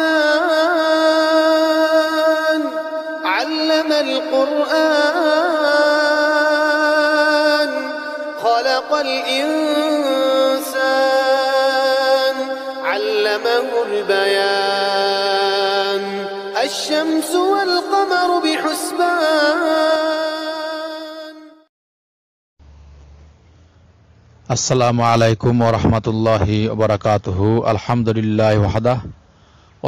الرحمن علم القرآن خلق الإنسان علمه البيان الشمس والقمر بحسبان السلام عليكم ورحمة الله وبركاته الحمد لله وحده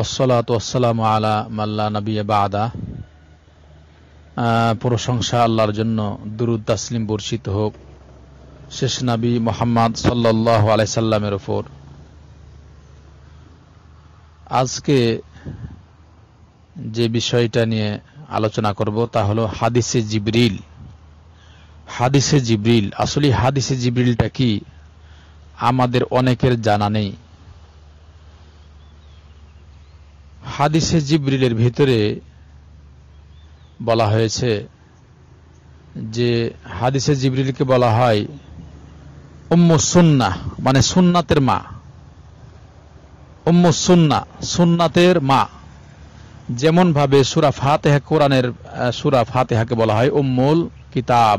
ওসলাত ওসালাম আলা মাল্লা নবী বাদা প্রশংসা আল্লাহর জন্য দুরুদ তাসলিম বর্ষিত হোক শেষ নবী মোহাম্মদ সাল্লাহ আলাইসাল্লামের ওপর আজকে যে বিষয়টা নিয়ে আলোচনা করব তা হলো হাদিসে জিবরিল হাদিসে জিবরিল আসলে হাদিসে জিবরিলটা কি আমাদের অনেকের জানা নেই হাদিসে জিব্রিলের ভিতরে বলা হয়েছে যে হাদিসে জিব্রিলকে বলা হয় উম্ম সুন্না মানে সুন্নাতের মা উম্ম সুন্না সুন্নাতের মা যেমনভাবে সুরা ফাতেহা কোরআনের সুরা ফাতেহাকে বলা হয় উম্মুল কিতাব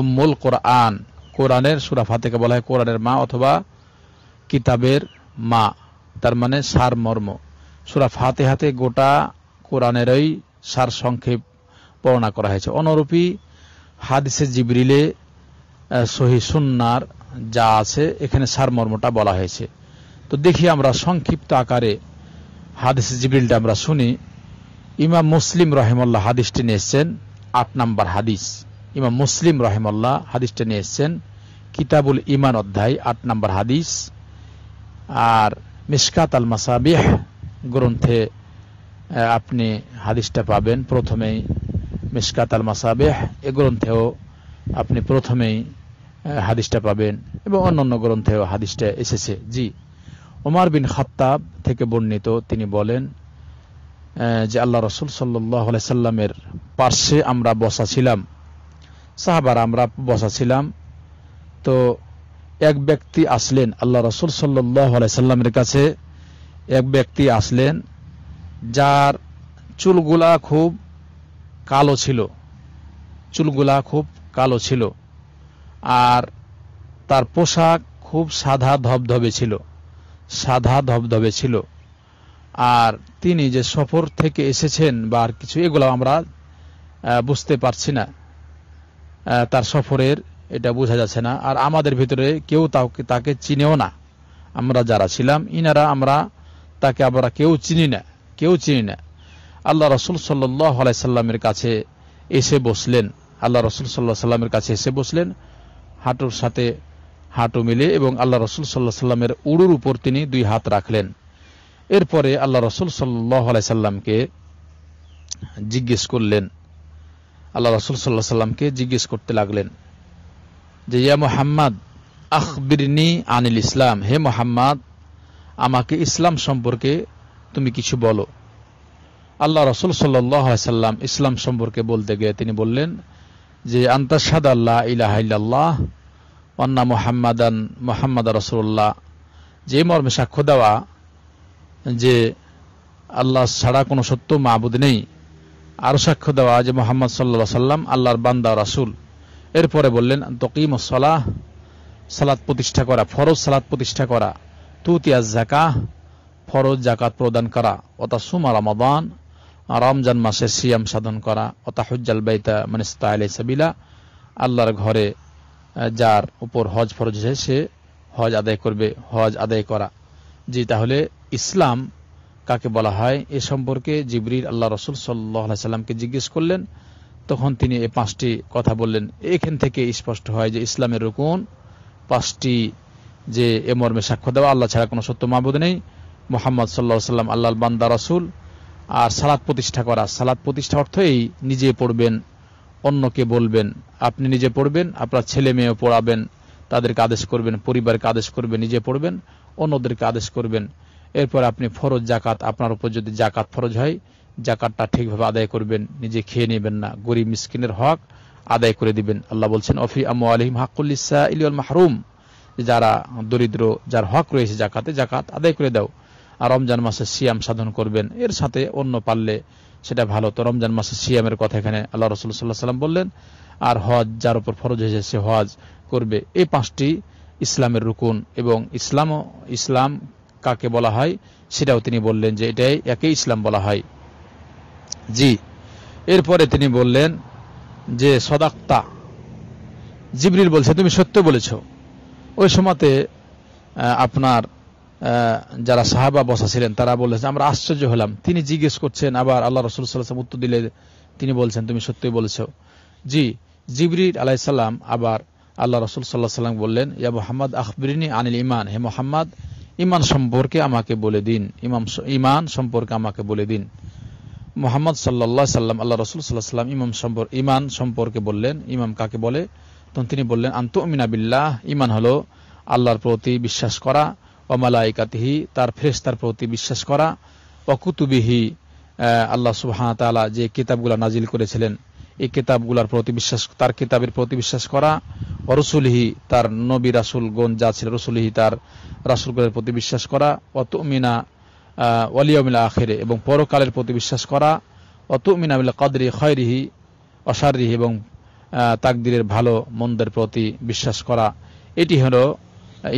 উম্মুল কোরআন কোরআনের সুরা ফাতেহাকে বলা হয় কোরআনের মা অথবা কিতাবের মা তার মানে সারমর্ম সুরা হাতে গোটা কোরআনেরই সার সংক্ষেপ বর্ণনা করা হয়েছে অনরূপী হাদিসে জিবরিলে সহি সুন্নার যা আছে এখানে সারমর্মটা বলা হয়েছে তো দেখি আমরা সংক্ষিপ্ত আকারে হাদিস জিবরিলটা আমরা শুনি ইমাম মুসলিম রহেমল্লা হাদিসটি নিয়ে এসছেন আট নাম্বার হাদিস ইমাম মুসলিম রহেমল্লা হাদিসটি নিয়ে এসছেন কিতাবুল ইমান অধ্যায় আট নাম্বার হাদিস আর মিসকাত আল মাসাবিহ গ্রন্থে আপনি হাদিসটা পাবেন প্রথমেই মিসকাত আল মাসাবেহ এ গ্রন্থেও আপনি প্রথমেই হাদিসটা পাবেন এবং অন্যান্য গ্রন্থেও হাদিসটা এসেছে জি ওমার বিন খাত্তাব থেকে বর্ণিত তিনি বলেন যে আল্লাহ রসুল সাল্লাই সাল্লামের পার্শ্বে আমরা বসা ছিলাম সাহাবার আমরা বসা ছিলাম তো এক ব্যক্তি আসলেন আল্লাহ রসুল সাল্লাহ আলাই সাল্লামের কাছে এক ব্যক্তি আসলেন যার চুলগুলা খুব কালো ছিল চুলগুলা খুব কালো ছিল আর তার পোশাক খুব সাদা ধবধবে ছিল সাদা ধবধবে ছিল আর তিনি যে সফর থেকে এসেছেন বা আর কিছু এগুলো আমরা বুঝতে পারছি না তার সফরের এটা বোঝা যাচ্ছে না আর আমাদের ভিতরে কেউ তাকে চিনেও না আমরা যারা ছিলাম ইনারা আমরা তাকে আমরা কেউ চিনি না কেউ চিনি না আল্লাহ রসুল সাল্লাহ কাছে এসে বসলেন আল্লাহ রসুল সাল্লাহ সাল্লামের কাছে এসে বসলেন হাঁটুর সাথে হাঁটু মিলে এবং আল্লাহ রসুল সাল্লাহ সাল্লামের উড়ুর উপর তিনি দুই হাত রাখলেন এরপরে আল্লাহ রসুল সাল্লাহ সাল্লামকে জিজ্ঞেস করলেন আল্লাহ রসুল সাল্লাহ সাল্লামকে জিজ্ঞেস করতে লাগলেন যে ইয়া মোহাম্মদ আখবিরনি আনিল ইসলাম হে মোহাম্মদ আমাকে ইসলাম সম্পর্কে তুমি কিছু বলো আল্লাহ রসুল সাল্লাম ইসলাম সম্পর্কে বলতে গিয়ে তিনি বললেন যে আন্তঃসাদ আল্লাহ ইলাহাল্লাহ অন্না মোহাম্মদ মোহাম্মদ রসুল্লাহ যে মর্মে সাক্ষ্য দেওয়া যে আল্লাহ ছাড়া কোনো সত্য মাহবুদ নেই আরও সাক্ষ্য দেওয়া যে মোহাম্মদ সাল্লা সাল্লাম আল্লাহর বান্দা রাসুল এরপরে বললেন তকিম সালাহ সালাদ প্রতিষ্ঠা করা ফরজ সালাদ প্রতিষ্ঠা করা তুতিয়াজ জাকাহ ফরজ জাকাত প্রদান করা অতা সুমা রমাদান রমজান মাসে সিয়াম সাধন করা অতা হুজ্জাল বাইতা মানে স্তাইলে সাবিলা আল্লাহর ঘরে যার উপর হজ ফরজ হয়েছে সে হজ আদায় করবে হজ আদায় করা জি তাহলে ইসলাম কাকে বলা হয় এ সম্পর্কে জিবরির আল্লাহ রসুল সাল্লাহ সাল্লামকে জিজ্ঞেস করলেন তখন তিনি এ পাঁচটি কথা বললেন এখান থেকে স্পষ্ট হয় যে ইসলামের রুকুন পাঁচটি যে এ মর্মে সাক্ষ্য দেওয়া আল্লাহ ছাড়া কোনো সত্য মাহবুদ নেই মোহাম্মদ সাল্লাহ সাল্লাম আল্লাহ বান্দা রাসুল আর সালাদ প্রতিষ্ঠা করা সালাদ প্রতিষ্ঠা অর্থ এই নিজে পড়বেন অন্যকে বলবেন আপনি নিজে পড়বেন আপনার ছেলে মেয়ে পড়াবেন তাদেরকে আদেশ করবেন পরিবারকে আদেশ করবেন নিজে পড়বেন অন্যদেরকে আদেশ করবেন এরপর আপনি ফরজ জাকাত আপনার উপর যদি জাকাত ফরজ হয় জাকাতটা ঠিকভাবে আদায় করবেন নিজে খেয়ে নেবেন না গরিব মিসকিনের হক আদায় করে দিবেন আল্লাহ বলছেন অফি আমি হাকুল ইসা ইলিউল মাহরুম যারা দরিদ্র যার হক রয়েছে জাকাতে জাকাত আদায় করে দাও আর রমজান মাসে সিয়াম সাধন করবেন এর সাথে অন্য পারলে সেটা ভালো তো রমজান মাসে সিয়ামের কথা এখানে আল্লাহ রসুল সাল্লাহ সাল্লাম বললেন আর হজ যার উপর ফরজ হয়েছে সে হজ করবে এই পাঁচটি ইসলামের রুকুন এবং ইসলাম ইসলাম কাকে বলা হয় সেটাও তিনি বললেন যে এটাই একে ইসলাম বলা হয় জি এরপরে তিনি বললেন যে সদাক্তা জিবরিল বলছে তুমি সত্য বলেছো ওই সময়তে আপনার যারা সাহাবা বসা ছিলেন তারা বলেছে আমরা আশ্চর্য হলাম তিনি জিজ্ঞেস করছেন আবার আল্লাহ রসুল সাল্লাম উত্তর দিলে তিনি বলছেন তুমি সত্যি বলেছ জি জিবরির আলাইসাল্লাম আবার আল্লাহ রসুল সাল্লাহ সাল্লাম বললেন ইয়া মোহাম্মদ আখবরিনী আনিল ইমান হে মোহাম্মদ ইমান সম্পর্কে আমাকে বলে দিন ইমাম ইমান সম্পর্কে আমাকে বলে দিন মোহাম্মদ সাল্লাহ সাল্লাম আল্লাহ রসুল সাল্লাহ সাল্লাম ইমাম সম্পর্ক ইমান সম্পর্কে বললেন ইমাম কাকে বলে তখন তিনি বললেন আন্তু মিনাবিল্লাহ ইমান হল আল্লাহর প্রতি বিশ্বাস করা অমালাইকাতিহি তার ফেরেস্তার প্রতি বিশ্বাস করা অকুতুবিহি আল্লাহ সুবাহান তালা যে কিতাবগুলা নাজিল করেছিলেন এই কিতাবগুলার প্রতি বিশ্বাস তার কিতাবের প্রতি বিশ্বাস করা ও রসুলহি তার নবী রাসুল গন যা ছিল রসুলহি তার রাসুলগুলের প্রতি বিশ্বাস করা অতুমিনা ওয়ালিয়মিলা আখেরে এবং পরকালের প্রতি বিশ্বাস করা অতুমিনা মিলা কদরি খয়রিহি অসারিহি এবং তাকদিরের ভালো মন্দের প্রতি বিশ্বাস করা এটি হল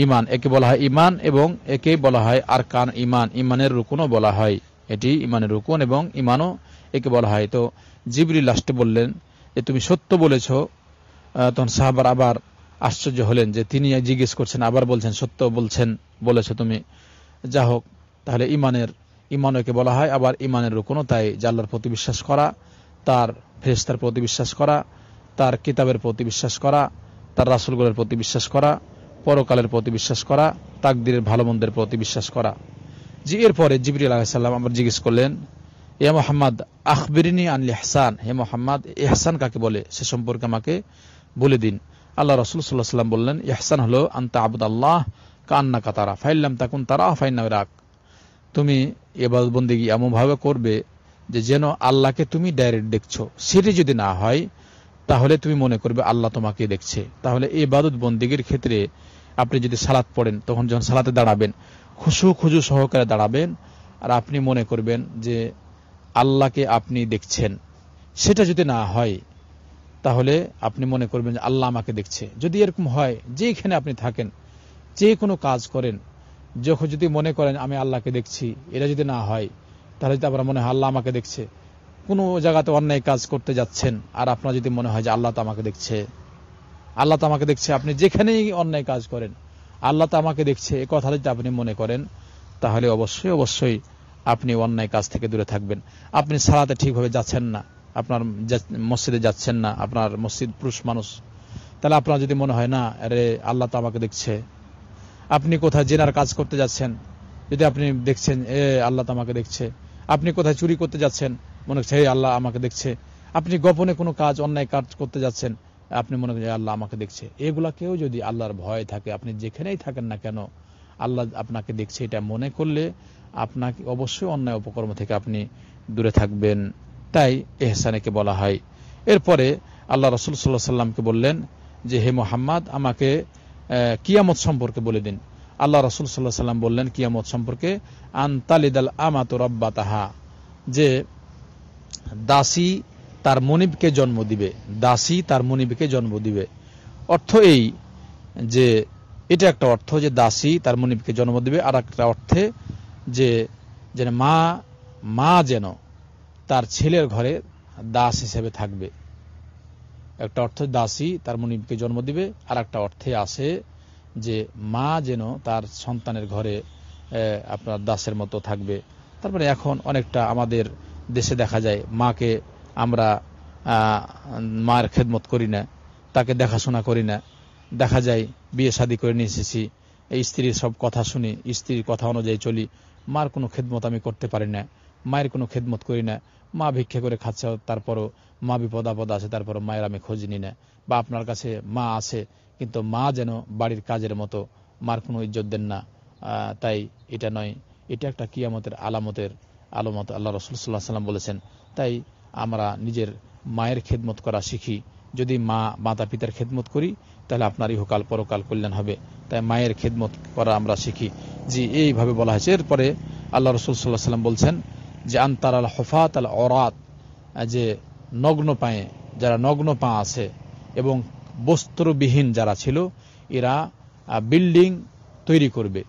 ইমান একে বলা হয় ইমান এবং একে বলা হয় আর কান ইমান ইমানের রুকুনও বলা হয় এটি ইমানের রুকুন এবং ইমানও একে বলা হয় তো জিবরি লাস্টে বললেন যে তুমি সত্য বলেছ তখন সাহাবার আবার আশ্চর্য হলেন যে তিনি জিজ্ঞেস করছেন আবার বলছেন সত্য বলছেন বলেছ তুমি যা হোক তাহলে ইমানের একে বলা হয় আবার ইমানের রুকুনও তাই জাল্লার প্রতি বিশ্বাস করা তার ফেরেস্তার প্রতি বিশ্বাস করা তার কিতাবের প্রতি বিশ্বাস করা তার রাসুলগুলের প্রতি বিশ্বাস করা পরকালের প্রতি বিশ্বাস করা তাকদিরের ভালো মন্দের প্রতি বিশ্বাস করা জি এরপরে জিবরিল আলাহিসাল্লাম আমার জিজ্ঞেস করলেন এ মোহাম্মদ আখবিরিনী আনলি হাসান হে মোহাম্মদ এহসান কাকে বলে সে সম্পর্কে আমাকে বলে দিন আল্লাহ রসুল সাল্লাহ সাল্লাম বললেন ইহসান হলো আন্তা আবুদ আল্লাহ কান্না কাতারা ফাইল্লাম তাকুন তারা ফাইন্না রাখ তুমি এ বন্দিগি এমনভাবে করবে যে যেন আল্লাহকে তুমি ডাইরেক্ট দেখছো সেটি যদি না হয় তাহলে তুমি মনে করবে আল্লাহ তোমাকে দেখছে তাহলে এই বাদত বন্দিগির ক্ষেত্রে আপনি যদি সালাত পড়েন তখন যখন সালাতে দাঁড়াবেন খুশু খুজু সহকারে দাঁড়াবেন আর আপনি মনে করবেন যে আল্লাহকে আপনি দেখছেন সেটা যদি না হয় তাহলে আপনি মনে করবেন যে আল্লাহ আমাকে দেখছে যদি এরকম হয় যেখানে আপনি থাকেন যে কোনো কাজ করেন যখন যদি মনে করেন আমি আল্লাহকে দেখছি এটা যদি না হয় তাহলে যদি আবার মনে হয় আল্লাহ আমাকে দেখছে কোনো জায়গাতে অন্যায় কাজ করতে যাচ্ছেন আর আপনার যদি মনে হয় যে আল্লাহ তো আমাকে দেখছে আল্লাহ তো আমাকে দেখছে আপনি যেখানেই অন্যায় কাজ করেন আল্লাহ তো আমাকে দেখছে এ কথা যদি আপনি মনে করেন তাহলে অবশ্যই অবশ্যই আপনি অন্যায় কাজ থেকে দূরে থাকবেন আপনি সারাতে ঠিকভাবে যাচ্ছেন না আপনার মসজিদে যাচ্ছেন না আপনার মসজিদ পুরুষ মানুষ তাহলে আপনার যদি মনে হয় না আরে আল্লাহ তো আমাকে দেখছে আপনি কোথায় জেনার কাজ করতে যাচ্ছেন যদি আপনি দেখছেন এ আল্লাহ তো আমাকে দেখছে আপনি কোথায় চুরি করতে যাচ্ছেন মনে করছে হে আল্লাহ আমাকে দেখছে আপনি গোপনে কোনো কাজ অন্যায় কাজ করতে যাচ্ছেন আপনি মনে করেন আল্লাহ আমাকে দেখছে এগুলা কেউ যদি আল্লাহর ভয় থাকে আপনি যেখানেই থাকেন না কেন আল্লাহ আপনাকে দেখছে এটা মনে করলে আপনাকে অবশ্যই অন্যায় উপকর্ম থেকে আপনি দূরে থাকবেন তাই এহসানেকে বলা হয় এরপরে আল্লাহ রসুল সাল্লাহ সাল্লামকে বললেন যে হে মোহাম্মদ আমাকে কিয়ামত সম্পর্কে বলে দিন আল্লাহ রসুল সাল্লাহ সাল্লাম বললেন কিয়ামত সম্পর্কে আন্তালিদাল আমাত রব্বা তাহা যে দাসী তার মনিবকে জন্ম দিবে দাসী তার মনিবকে জন্ম দিবে অর্থ এই যে এটা একটা অর্থ যে দাসী তার মনিবকে জন্ম দিবে আর একটা অর্থে যে যেন মা মা যেন তার ছেলের ঘরে দাস হিসেবে থাকবে একটা অর্থ দাসী তার মনিবকে জন্ম দিবে আর একটা অর্থে আসে যে মা যেন তার সন্তানের ঘরে আপনার দাসের মতো থাকবে তারপরে এখন অনেকটা আমাদের দেশে দেখা যায় মাকে আমরা মার খেদমত করি না তাকে দেখাশোনা করি না দেখা যায় বিয়ে শাদি করে নিয়ে এসেছি স্ত্রীর সব কথা শুনি স্ত্রীর কথা অনুযায়ী চলি মার কোনো খেদমত আমি করতে পারি না মায়ের কোনো খেদমত করি না মা ভিক্ষা করে খাচ্ছে তারপরও মা বিপদ আপদ আছে তারপরও মায়ের আমি খোঁজ নিই না বা আপনার কাছে মা আছে কিন্তু মা যেন বাড়ির কাজের মতো মার কোনো ইজ্জত দেন না তাই এটা নয় এটা একটা কিয়ামতের আলামতের আলমত আল্লাহ রসুল সাল্লাম বলেছেন তাই আমরা নিজের মায়ের খেদমত করা শিখি যদি মা মাতা পিতার খেদমত করি তাহলে আপনার ইহকাল পরকাল কল্যাণ হবে তাই মায়ের খেদমত করা আমরা শিখি জি এইভাবে বলা হয়েছে এরপরে আল্লাহ রসুল সাল্লাহ সাল্লাম বলছেন যে আন্তার আল হফাত আল অরাত যে নগ্ন পায়ে যারা নগ্ন পা আছে এবং বস্ত্রবিহীন যারা ছিল এরা বিল্ডিং তৈরি করবে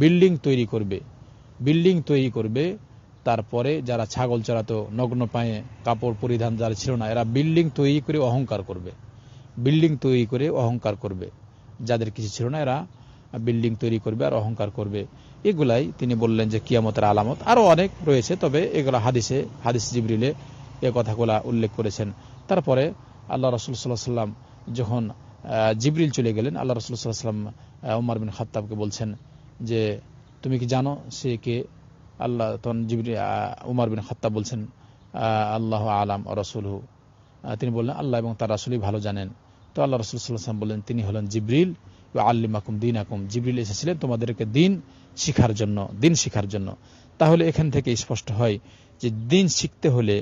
বিল্ডিং তৈরি করবে বিল্ডিং তৈরি করবে তারপরে যারা ছাগল চড়াতো নগ্ন পায়ে কাপড় পরিধান যারা ছিল না এরা বিল্ডিং তৈরি করে অহংকার করবে বিল্ডিং তৈরি করে অহংকার করবে যাদের কিছু ছিল না এরা বিল্ডিং তৈরি করবে আর অহংকার করবে এগুলাই তিনি বললেন যে কিয়ামতের আলামত আরও অনেক রয়েছে তবে এগুলো হাদিসে হাদিস জিবরিলে এ কথাগুলা উল্লেখ করেছেন তারপরে আল্লাহ রসুল সাল্লাহ সাল্লাম যখন জিবরিল চলে গেলেন আল্লাহ রসুল সাল্লাহ সাল্লাম উমার বিন খাত্তাবকে বলছেন যে তুমি কি জানো সে কে আল্লাহ তখন জিবরি উমার বিন খত্তা বলছেন আল্লাহ আলাম রসুলহু তিনি বললেন আল্লাহ এবং তার রাসুলই ভালো জানেন তো আল্লাহ রসুল সাল্লাম বললেন তিনি হলেন জিবরিল বা আকুম দিন আকুম জিবরিল এসেছিলেন তোমাদেরকে দিন শিখার জন্য দিন শিখার জন্য তাহলে এখান থেকে স্পষ্ট হয় যে দিন শিখতে হলে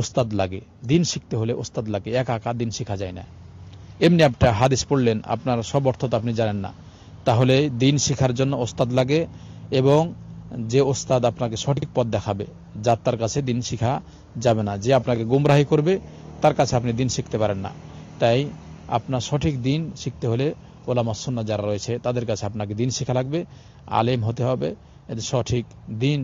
ওস্তাদ লাগে দিন শিখতে হলে ওস্তাদ লাগে একা একা দিন শেখা যায় না এমনি আপনার হাদিস পড়লেন আপনার সব অর্থ তো আপনি জানেন না তাহলে দিন শেখার জন্য ওস্তাদ লাগে এবং যে ওস্তাদ আপনাকে সঠিক পথ দেখাবে যার তার কাছে দিন শিখা যাবে না যে আপনাকে গুমরাহি করবে তার কাছে আপনি দিন শিখতে পারেন না তাই আপনার সঠিক দিন শিখতে হলে ওলা মাসন্না যারা রয়েছে তাদের কাছে আপনাকে দিন শেখা লাগবে আলেম হতে হবে সঠিক দিন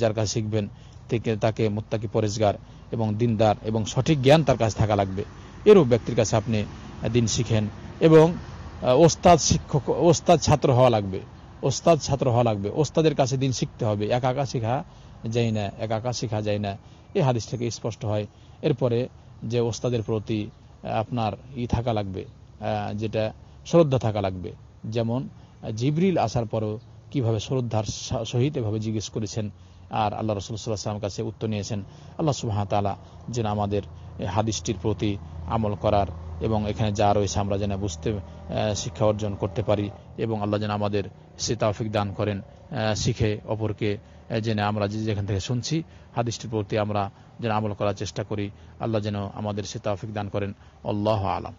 যার কাছে শিখবেন থেকে তাকে মোত্তাকি পরেজগার এবং দিনদার এবং সঠিক জ্ঞান তার কাছে থাকা লাগবে এরূপ ব্যক্তির কাছে আপনি দিন শিখেন এবং ওস্তাদ শিক্ষক ওস্তাদ ছাত্র হওয়া লাগবে ওস্তাদ ছাত্র হওয়া লাগবে ওস্তাদের কাছে দিন শিখতে হবে একা একা শিখা যাই না একা একা শিখা যায় না এই হাদিস থেকে স্পষ্ট হয় এরপরে যে ওস্তাদের প্রতি আপনার ই থাকা লাগবে যেটা শ্রদ্ধা থাকা লাগবে যেমন জিবরিল আসার পরও কিভাবে শ্রদ্ধার সহিত এভাবে জিজ্ঞেস করেছেন আর আল্লাহ রসুল সাল্লাহাম কাছে উত্তর নিয়েছেন আল্লাহ সুহামতালা যেন আমাদের হাদিসটির প্রতি আমল করার এবং এখানে যা রয়েছে আমরা যেন বুঝতে শিক্ষা অর্জন করতে পারি এবং আল্লাহ যেন আমাদের সে দান করেন শিখে অপরকে জেনে আমরা যে যেখান থেকে শুনছি হাদিসটির প্রতি আমরা যেন আমল করার চেষ্টা করি আল্লাহ যেন আমাদের সে দান করেন আল্লাহ আলম